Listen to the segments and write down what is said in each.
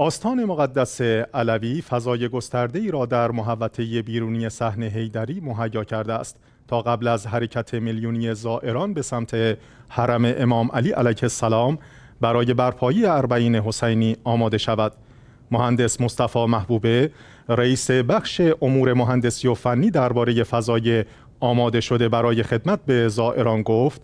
آستان مقدس علوی فضای گسترده ای را در محوطه بیرونی صحنه هیدری مهیا کرده است تا قبل از حرکت میلیونی زائران به سمت حرم امام علی علیه السلام برای برپایی اربعین حسینی آماده شود مهندس مصطفی محبوبه رئیس بخش امور مهندسی و فنی درباره فضای آماده شده برای خدمت به زائران گفت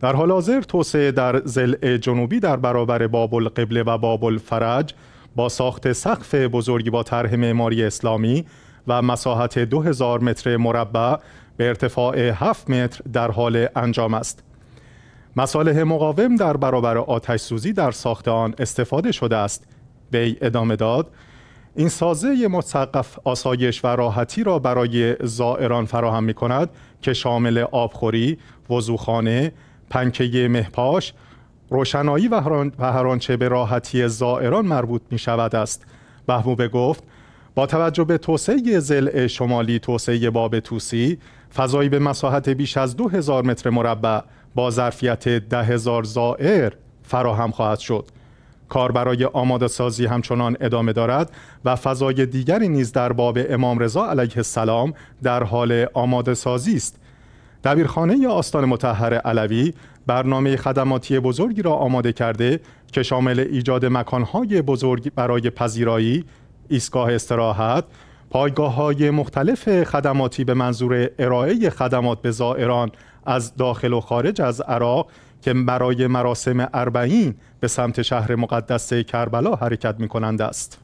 در حال حاضر توسعه در زل جنوبی در برابر بابل قبله و بابل الفرج با ساخت سقف بزرگی با طرح معماری اسلامی و مساحت 2000 متر مربع به ارتفاع 7 متر در حال انجام است. مصالح مقاوم در برابر آتش سوزی در ساخت آن استفاده شده است. وی ادامه داد این سازه متقف آسایش و راحتی را برای زائران فراهم می کند که شامل آبخوری، وضوخانه، پنکه مهپاش، روشنایی و هر آنچه به راحتی زائران مربوط می شود است بهموبه گفت با توجه به توسعه زل شمالی توسعه باب توسی فضایی به مساحت بیش از هزار متر مربع با ظرفیت 10000 زائر فراهم خواهد شد کار برای آماده سازی همچنان ادامه دارد و فضای دیگری نیز در باب امام رضا علیه السلام در حال آماده سازی است دبیرخانه آستان متحر علوی برنامه خدماتی بزرگی را آماده کرده که شامل ایجاد مکانهای بزرگ برای پذیرایی، ایستگاه استراحت، پایگاه های مختلف خدماتی به منظور ارائه خدمات به زائران از داخل و خارج از عراق که برای مراسم اربعین به سمت شهر مقدس کربلا حرکت می کنند است.